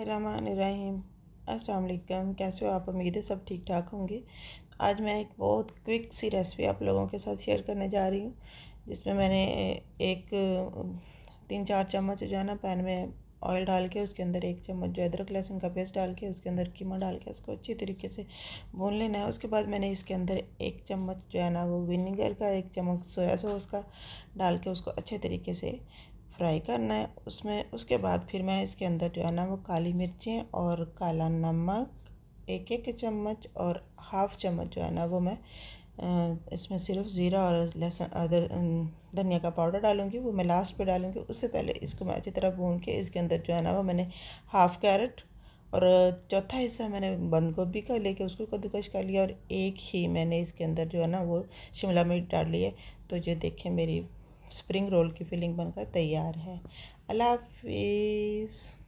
रहीम अस्सलाम वालेकुम कैसे हो आप उम्मीद है सब ठीक ठाक होंगे आज मैं एक बहुत क्विक सी रेसिपी आप लोगों के साथ शेयर करने जा रही हूँ जिसमें मैंने एक तीन चार चम्मच जो है ना पैन में ऑयल डाल के उसके अंदर एक चम्मच जो अदरक लहसुन का पेस्ट डाल के उसके अंदर कीमा डाल के उसको अच्छी तरीके से भून लेना है उसके बाद मैंने इसके अंदर एक चम्मच जो है ना वो विनीगर का एक चम्मच सोया सॉस का डाल के उसको अच्छे तरीके से फ्राई करना है उसमें उसके बाद फिर मैं इसके अंदर जो है ना वो काली मिर्चें और काला नमक एक एक चम्मच और हाफ़ चम्मच जो है ना वो मैं इसमें सिर्फ ज़ीरा और लहसुन अदर धनिया का पाउडर डालूंगी वो मैं लास्ट पे डालूंगी उससे पहले इसको मैं अच्छी तरह भून के इसके अंदर जो है ना वो मैंने हाफ़ कैरेट और चौथा हिस्सा मैंने बंद गोभी का लेके उसको कद्दूकश कर लिया और एक ही मैंने इसके अंदर जो है ना वो शिमला मिर्च डाल ली है तो ये देखें मेरी स्प्रिंग रोल की फिलिंग बनकर तैयार है अल्लाह हाफिज़